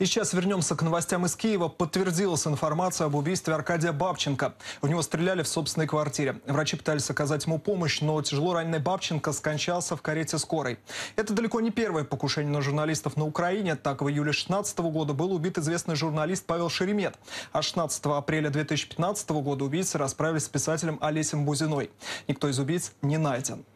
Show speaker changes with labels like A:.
A: И сейчас вернемся к новостям из Киева. Подтвердилась информация об убийстве Аркадия Бабченко. В него стреляли в собственной квартире. Врачи пытались оказать ему помощь, но тяжело раненый Бабченко скончался в карете скорой. Это далеко не первое покушение на журналистов на Украине. Так, в июле 2016 года был убит известный журналист Павел Шеремет. А 16 апреля 2015 года убийцы расправились с писателем Олесем Бузиной. Никто из убийц не найден.